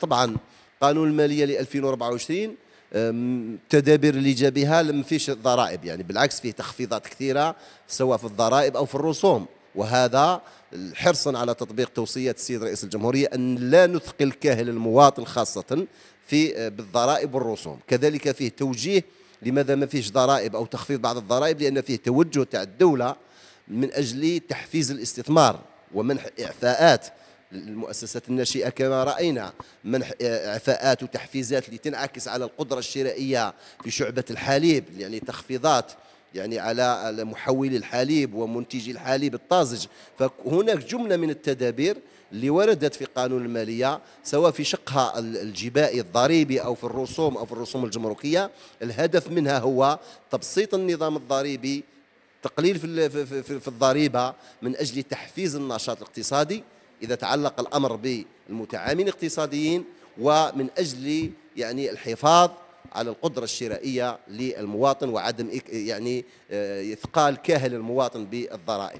طبعا قانون الماليه ل 2024 التدابير اللي جا بها لم فيش ضرائب يعني بالعكس فيه تخفيضات كثيره سواء في الضرائب او في الرسوم وهذا حرصا على تطبيق توصيه السيد رئيس الجمهوريه ان لا نثقل كاهل المواطن خاصه في أه، بالضرائب والرسوم كذلك فيه توجيه لماذا ما فيش ضرائب او تخفيض بعض الضرائب لان فيه توجه تاع الدوله من اجل تحفيز الاستثمار ومنح اعفاءات المؤسسات الناشئه كما راينا منح اعفاءات وتحفيزات لتنعكس على القدره الشرائيه في شعبه الحليب يعني تخفيضات يعني على محولي الحليب ومنتجي الحليب الطازج فهناك جمله من التدابير اللي وردت في قانون المالية سواء في شقها الجبائي الضريبي أو في الرسوم أو في الرسوم الجمركية الهدف منها هو تبسيط النظام الضريبي تقليل في الضريبة من أجل تحفيز النشاط الاقتصادي إذا تعلق الأمر بالمتعاملين الاقتصاديين ومن أجل يعني الحفاظ على القدرة الشرائية للمواطن وعدم يعني آه، إثقال كاهل المواطن بالضرائب